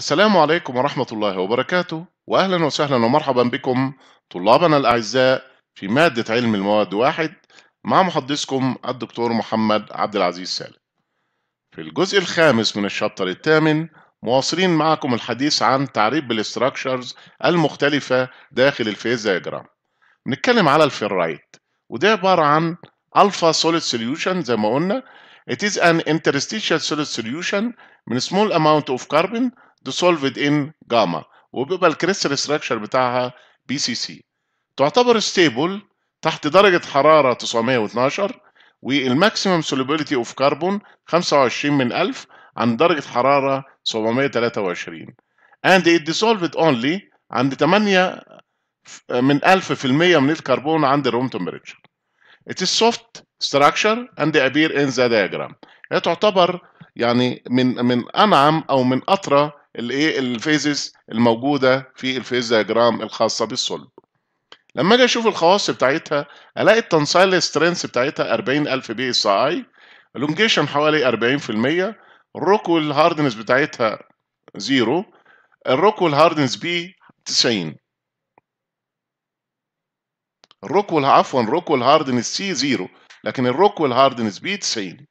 السلام عليكم ورحمة الله وبركاته وأهلا وسهلا ومرحبا بكم طلابنا الأعزاء في مادة علم المواد واحد مع محدثكم الدكتور محمد عبد العزيز سالم في الجزء الخامس من الشابتر الثامن مواصلين معكم الحديث عن تعريب بالاستراكشرز المختلفة داخل الفيز دايجرام بنتكلم على الفيرايت وده عبارة عن الفا سوليد سوليوشن زي ما قلنا It is an interstitial solid solution من small amount of carbon dissolved in gamma وبيبقى الكريستال ستراكشر بتاعها بي سي سي تعتبر ستيبل تحت درجة حرارة 912 والماكسيمم سوليبيليتي اوف كربون 25 من 1000 عند درجة حرارة 723 and it dissolved only عند 8 من 1000 في المية من الكربون عند الروم تمبريتشر it is soft structure and appear in the diagram هي تعتبر يعني من من انعم او من اطرى الايه الفيزز الموجوده في الفيز دياجرام الخاصه بالصلب لما اجي اشوف الخواص بتاعتها الاقي التنسايل سترينث بتاعتها 40000 بي اس اي الونجيشن حوالي 40% الروك والهاردنس بتاعتها زيرو الروك والهاردنس بي 90 الروك عفوا الروك والهاردنس سي زيرو لكن الروك والهاردنس بي 90